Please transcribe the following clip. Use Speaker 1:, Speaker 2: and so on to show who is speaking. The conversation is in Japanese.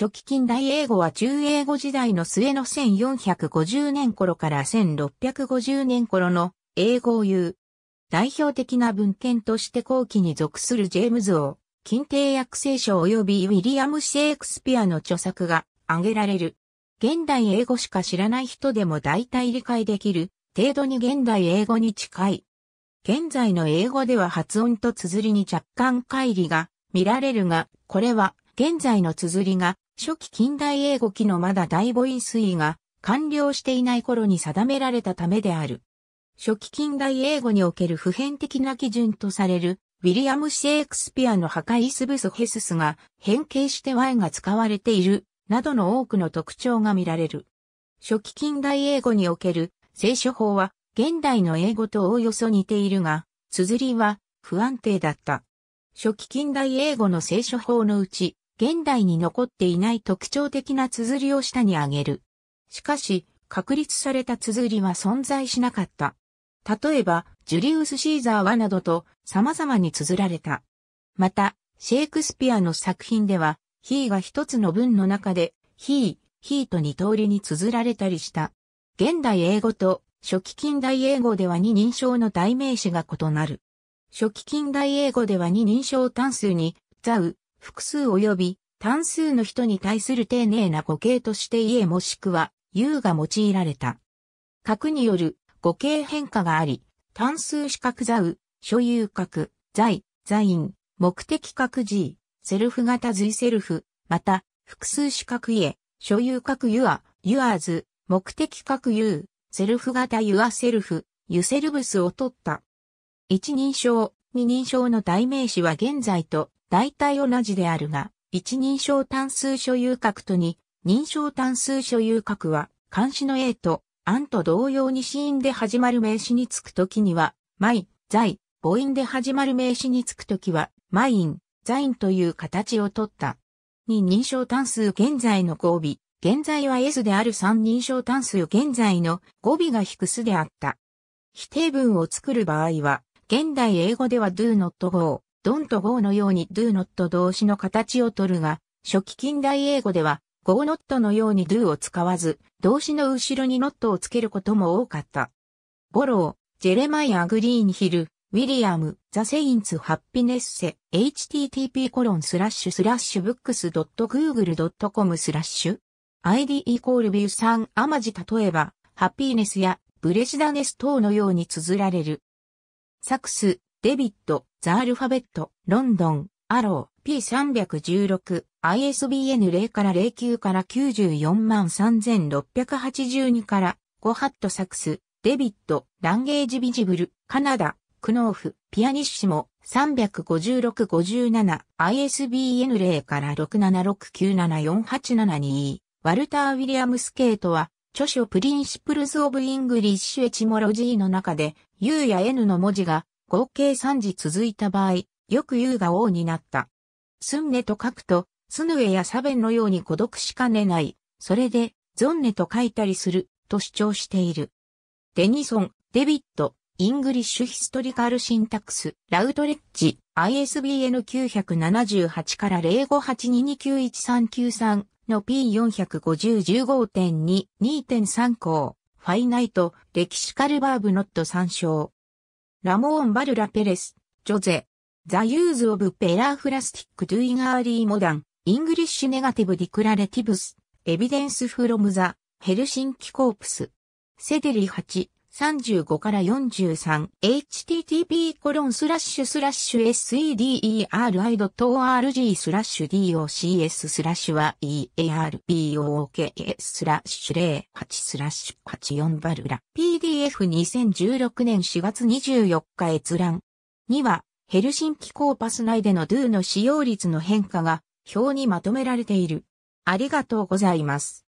Speaker 1: 初期近代英語は中英語時代の末の1450年頃から1650年頃の英語を言う。代表的な文献として後期に属するジェームズ王、近帝訳聖書及びウィリアム・シェイクスピアの著作が挙げられる。現代英語しか知らない人でも大体理解できる程度に現代英語に近い。現在の英語では発音と綴りに若干乖離が見られるが、これは現在の綴りが、初期近代英語期のまだ大母音推移が完了していない頃に定められたためである。初期近代英語における普遍的な基準とされる、ウィリアム・シェイクスピアの破壊イスブスヘススが変形して Y が使われている、などの多くの特徴が見られる。初期近代英語における聖書法は現代の英語とおおよそ似ているが、綴りは不安定だった。初期近代英語の聖書法のうち、現代に残っていない特徴的な綴りを下に挙げる。しかし、確立された綴りは存在しなかった。例えば、ジュリウス・シーザーはなどと様々に綴られた。また、シェイクスピアの作品では、ヒーが一つの文の中で、ヒー、ヒーと二通りに綴られたりした。現代英語と初期近代英語では二人称の代名詞が異なる。初期近代英語では二人称単数に、ザウ、複数及び単数の人に対する丁寧な語形として家もしくは u が用いられた。核による語形変化があり、単数資格座右、所有格、在、在員、目的格 G、セルフ型随セルフ、また、複数資格家、所有格ユア、ユアーズ、目的格 U、セルフ型ユアセルフ、ユセルブスを取った。一人称、二人称の代名詞は現在と大体同じであるが、一認証単数所有格と二認証単数所有格は、監視の A と、案と同様に死因で始まる名詞につくときには、ザイ、母音で始まる名詞につくときは、マイン、ザインという形をとった。二認証単数現在の語尾、現在は S である三認証単数現在の語尾が引くすであった。否定文を作る場合は、現代英語では do not go。don't go のように do not 動詞の形を取るが、初期近代英語では go not のように do を使わず、動詞の後ろに not をつけることも多かった。ゴロー、ジェレマイア・グリーンヒル、ウィリアム、ザ・セインツ・ハッピネッセ、http コロンスラッシュスラッシュブックス .google.com スラッシュ ID イコールビュー三アマジ例えば、ハッピーネスやブレシダネス等のように綴られる。サクス、デビット、ザ・アルファベット、ロンドン、アロー、P316、ISBN 0から09から94万3682から5ハットサクス、デビット、ランゲージビジブル、カナダ、クノーフ、ピアニッシモ、356-57、ISBN 0から6769748722、ワルター・ウィリアムス・ケートは、著書プリンシプルズ・オブ・イングリッシュ・エチモロジーの中で、U や N の文字が合計3時続いた場合、よく言うが王になった。すんねと書くと、すぬえやサベンのように孤独しかねない。それで、ゾンネと書いたりする、と主張している。デニソン、デビット、イングリッシュヒストリカルシンタクス、ラウトレッジ、ISBN 978から0582291393の P45015.2、2.3項、ファイナイト、レキシカルバーブノット参照。ラモーン・バルラ・ペレス、ジョゼ。ザ・ユーズ・オブ・ペラー・フラスティック・ドゥ・イガーリー・モダン、イングリッシュ・ネガティブ・ディクラレティブス、エビデンス・フロム・ザ・ヘルシンキ・コープス。セデリハチ、35から 43http コロンスラッシュスラッシュ sederi.org スラッシュ docs スラッシュは earbok スラッシュ08スラッシュ84バルラ PDF2016 年4月24日閲覧にはヘルシンキコーパス内での Do の使用率の変化が表にまとめられている。ありがとうございます。